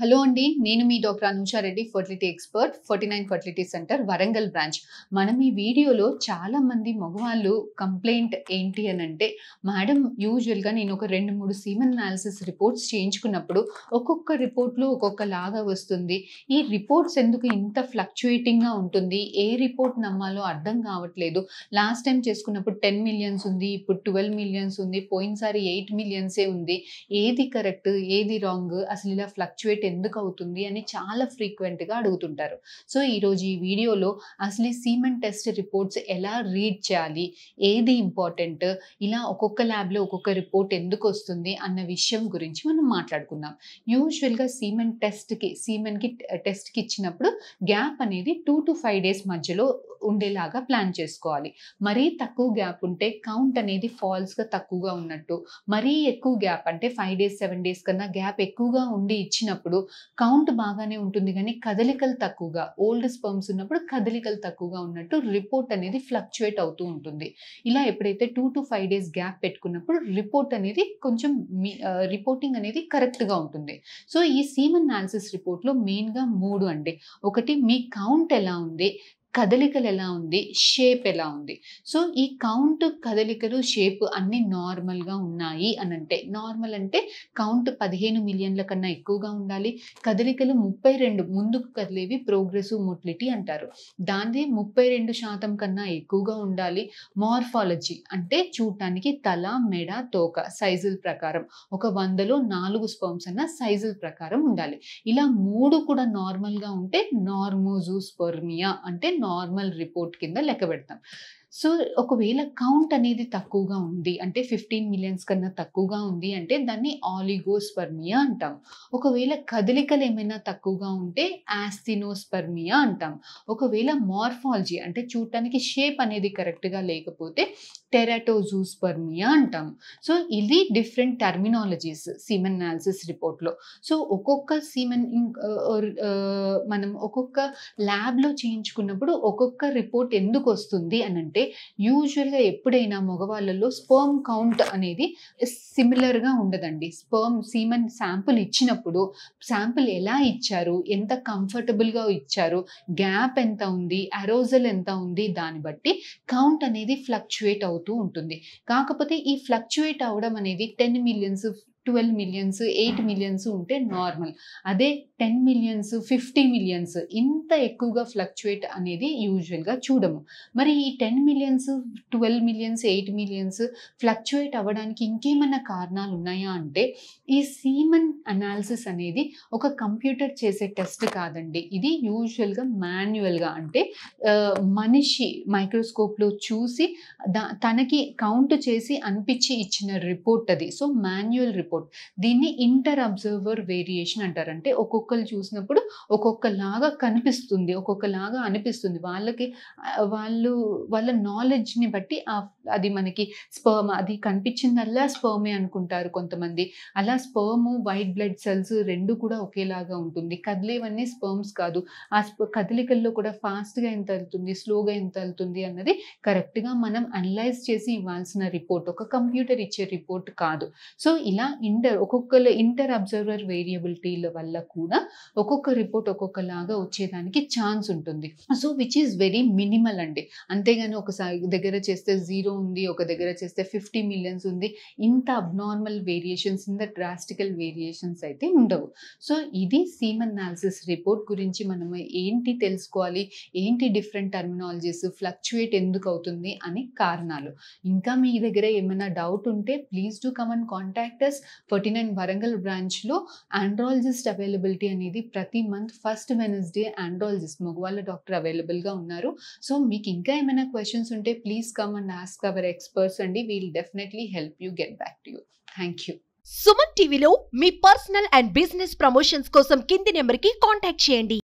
hello అండి నేను మీ doctor Anusha Reddy fertility expert forty nine fertility centre Warangal branch మనం ఈ వీడియోలో చాలామంది మగవాళ్ళు కంప్లైంట్ ఏంటి అని అంటే మేడం యూజువల్గా నేను ఒక రెండు మూడు సీమన్ అనాలిసిస్ రిపోర్ట్స్ చేయించుకున్నప్పుడు ఒక్కొక్క రిపోర్ట్లో ఒక్కొక్క లాగా వస్తుంది ఈ రిపోర్ట్స్ ఎందుకు ఇంత ఫ్లక్చుయేటింగ్గా ఉంటుంది ఏ రిపోర్ట్ నమ్మాలో అర్థం కావట్లేదు లాస్ట్ టైం చేసుకున్నప్పుడు టెన్ మిలియన్స్ ఉంది ఇప్పుడు ట్వెల్వ్ మిలియన్స్ ఉంది పోయినసారి ఎయిట్ మిలియన్సే ఉంది ఏది కరెక్ట్ ఏది రాంగ్ అసలు ఇలా ఫ్లక్చుయేట్ రేట్ ఎందుకు అవుతుంది అని చాలా ఫ్రీక్వెంట్గా అడుగుతుంటారు సో ఈరోజు ఈ వీడియోలో అసలు సీమెంట్ టెస్ట్ రిపోర్ట్స్ ఎలా రీడ్ చేయాలి ఏది ఇంపార్టెంట్ ఇలా ఒక్కొక్క ల్యాబ్లో ఒక్కొక్క రిపోర్ట్ ఎందుకు వస్తుంది అన్న విషయం గురించి మనం మాట్లాడుకుందాం యూజువల్గా సీమెంట్ టెస్ట్కి టెస్ట్ టెస్ట్కి ఇచ్చినప్పుడు గ్యాప్ అనేది టూ టు ఫైవ్ డేస్ మధ్యలో ఉండేలాగా ప్లాన్ చేసుకోవాలి మరీ తక్కువ గ్యాప్ ఉంటే కౌంట్ అనేది ఫాల్స్గా తక్కువగా ఉన్నట్టు మరీ ఎక్కువ గ్యాప్ అంటే ఫైవ్ డేస్ సెవెన్ డేస్ కన్నా గ్యాప్ ఎక్కువగా ఉండి ఇచ్చినప్పుడు ఉన్నప్పుడు కౌంట్ బాగానే ఉంటుంది కానీ కదలికలు తక్కువగా ఓల్డ్ స్పర్మ్స్ ఉన్నప్పుడు కదలికలు తక్కువగా ఉన్నట్టు రిపోర్ట్ అనేది ఫ్లక్చువేట్ అవుతూ ఉంటుంది ఇలా ఎప్పుడైతే two to five days gap పెట్టుకున్నప్పుడు రిపోర్ట్ అనేది కొంచెం రిపోర్టింగ్ అనేది కరెక్ట్గా ఉంటుంది సో ఈ సీమన్ అనాలిసిస్ రిపోర్ట్లో మెయిన్గా మూడు అండి ఒకటి మీ కౌంట్ ఎలా ఉంది కదలికలు ఎలా ఉంది షేప్ ఎలా ఉంది సో ఈ కౌంట్ కదలికలు షేప్ అన్ని నార్మల్గా ఉన్నాయి అని అంటే నార్మల్ అంటే కౌంట్ పదిహేను మిలియన్ల కన్నా ఎక్కువగా ఉండాలి కదలికలు ముప్పై రెండు ముందుకు కదిలేవి ప్రోగ్రెసివ్ మొటిలిటీ అంటారు దాన్ని ముప్పై రెండు శాతం కన్నా ఎక్కువగా ఉండాలి మార్ఫాలజీ అంటే చూడటానికి తల మెడ తోక సైజుల ప్రకారం ఒక వందలో నాలుగు స్పోమ్స్ అన్న సైజుల ప్రకారం ఉండాలి ఇలా మూడు కూడా నార్మల్గా ఉంటే నార్మోజూ స్పర్మియా అంటే నార్మల్ రిపోర్ట్ కింద లెక్క పెడతాం సో ఒకవేళ కౌంట్ అనేది తక్కువగా ఉంది అంటే ఫిఫ్టీన్ మిలియన్స్ కన్నా తక్కువగా ఉంది అంటే దాన్ని ఆలిగోస్పర్మియా అంటాం ఒకవేళ కదలికలు ఏమైనా తక్కువగా ఉంటే యాస్థినోస్పర్మియా అంటాం ఒకవేళ మార్ఫాలజీ అంటే చూడటానికి షేప్ అనేది కరెక్ట్గా లేకపోతే టెరటోజూస్పర్మియా అంటాం సో ఇది డిఫరెంట్ టర్మినాలజీస్ సీమెన్ అనాలిసిస్ రిపోర్ట్లో సో ఒక్కొక్క సీమెన్ మనం ఒక్కొక్క ల్యాబ్లో చేయించుకున్నప్పుడు ఒక్కొక్క రిపోర్ట్ ఎందుకు వస్తుంది అని అంటే యూజువల్గా ఎప్పుడైనా మగవాళ్ళలో స్పర్మ్ కౌంట్ అనేది సిమిలర్గా ఉండదండి స్పర్మ్ సీమెన్ శాంపుల్ ఇచ్చినప్పుడు శాంపుల్ ఎలా ఇచ్చారు ఎంత కంఫర్టబుల్గా ఇచ్చారు గ్యాప్ ఎంత ఉంది అరోజల్ ఎంత ఉంది దాన్ని బట్టి కౌంట్ అనేది ఫ్లక్చువేట్ అవుతుంది అవుతూ ఉంటుంది కాకపోతే ఈ ఫ్లక్చుయేట్ అవడం అనేది ten millions twelve millions eight millions ఉంటే నార్మల్ అదే టెన్ మిలియన్స్ ఫిఫ్టీ మిలియన్స్ ఇంత ఎక్కువగా ఫ్లక్చువేట్ అనేది యూజువల్గా చూడము మరి ఈ ten millions twelve millions eight millions fluctuate అవ్వడానికి ఇంకేమైనా కారణాలు ఉన్నాయా అంటే ఈ సీమన్ అనాలిసిస్ అనేది ఒక కంప్యూటర్ చేసే టెస్ట్ కాదండి ఇది యూజువల్గా మాన్యువల్గా అంటే మనిషి మైక్రోస్కోప్లో చూసి తనకి కౌంట్ చేసి అనిపించి ఇచ్చిన రిపోర్ట్ అది సో మాన్యువల్ రిపోర్ట్ రిపోర్ట్ దీన్ని ఇంటర్ అబ్జర్వర్ వేరియేషన్ అంటారంటే ఒక్కొక్కరు చూసినప్పుడు ఒక్కొక్కలాగా కనిపిస్తుంది ఒక్కొక్కలాగా అనిపిస్తుంది వాళ్ళకి వాళ్ళు వాళ్ళ నాలెడ్జ్ని బట్టి అది మనకి స్పర్మ్ అది కనిపించిందల్లా స్పర్మే అనుకుంటారు కొంతమంది అలా స్పర్మ్ వైట్ బ్లడ్ సెల్స్ రెండు కూడా ఒకేలాగా ఉంటుంది కదిలేవన్నీ స్పర్మ్స్ కాదు ఆ కదలికల్లో కూడా ఫాస్ట్గా ఎంత వెళ్తుంది స్లోగా ఎంత వెళ్తుంది అన్నది కరెక్ట్గా మనం అనలైజ్ చేసి ఇవ్వాల్సిన రిపోర్ట్ ఒక కంప్యూటర్ ఇచ్చే రిపోర్ట్ కాదు సో ఇలా ఇంటర్ ఒక్కొక్కరు ఇంటర్ అబ్జర్వర్ వేరియబిలిటీల వల్ల కూడా ఒక్కొక్క రిపోర్ట్ ఒక్కొక్కలాగా వచ్చేదానికి ఛాన్స్ ఉంటుంది so which is very minimal అండి అంతేగాని ఒకసారి దగ్గర చేస్తే జీరో ఉంది ఒక దగ్గర చేస్తే ఫిఫ్టీ మిలియన్స్ ఉంది ఇంత అబ్నార్మల్ వేరియేషన్స్ ఇంత డ్రాస్టికల్ వేరియేషన్స్ అయితే ఉండవు సో ఇది సీమ్ అనాలిసిస్ రిపోర్ట్ గురించి మనం ఏంటి తెలుసుకోవాలి ఏంటి డిఫరెంట్ టర్మినాలజీస్ ఫ్లక్చుయేట్ ఎందుకు అవుతుంది అనే కారణాలు ఇంకా మీ దగ్గర ఏమైనా డౌట్ ఉంటే please do come contact us forty nine Warangal బ్రాంచ్లో ఆండ్రాలజిస్ట్ అవైలబిలిటీ అనేది ప్రతి మంత్ ఫస్ట్ వెనస్డే ఆండ్రాలజిస్ట్ మగవాళ్ళ డాక్టర్ అవైలబుల్గా ఉన్నారు సో మీకు ఇంకా ఏమైనా క్వశ్చన్స్ ఉంటే please come and ask our experts అండి we'll definitely help you get back to you thank you Suman టీవీలో మీ పర్సనల్ అండ్ బిజినెస్ ప్రమోషన్స్ కోసం కింది నెంబర్కి కాంటాక్ట్ చేయండి